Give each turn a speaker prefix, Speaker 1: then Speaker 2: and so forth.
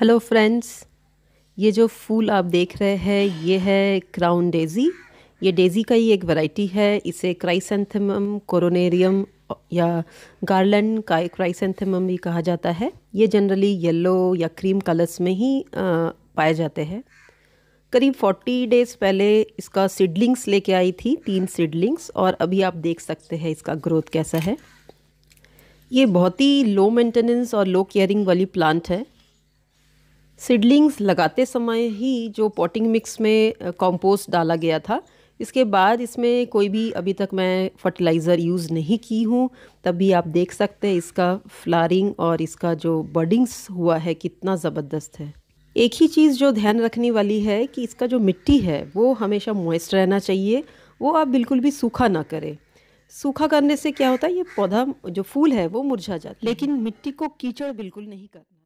Speaker 1: hello friends ये जो फूल आप देख रहे हैं ये है क्राउन डेज़ी ये डेज़ी का ही एक वैरायटी है इसे क्राइसेंथेमम कोरोनेरियम या गार्लैंड का क्राइसेंथेमम भी कहा जाता है ये जनरली येलो या क्रीम कलर्स में ही पाए जाते हैं करीब 40 डेज़ पहले इसका सीडलिंग्स लेके आई थी तीन सीडलिंग्स और अभी आप देख सकते हैं इसका ग्रोथ कैसा है ये बहुत ही लो मेंटेनेंस और लो केयरिंग वाली प्लांट है सीडलिंग्स लगाते समय ही जो पॉटिंग मिक्स में कंपोस्ट डाला गया था इसके बाद इसमें कोई भी अभी तक मैं फर्टिलाइज़र यूज़ नहीं की हूँ तब भी आप देख सकते हैं इसका फ्लारिंग और इसका जो बर्डिंग्स हुआ है कितना ज़बरदस्त है एक ही चीज़ जो ध्यान रखने वाली है कि इसका जो मिट्टी है वो हमेशा मोइस्ट रहना चाहिए वो आप बिल्कुल भी सूखा ना करें सूखा करने से क्या होता है ये पौधा जो फूल है वो मुरझा जाता है लेकिन मिट्टी को कीचड़ बिल्कुल नहीं करना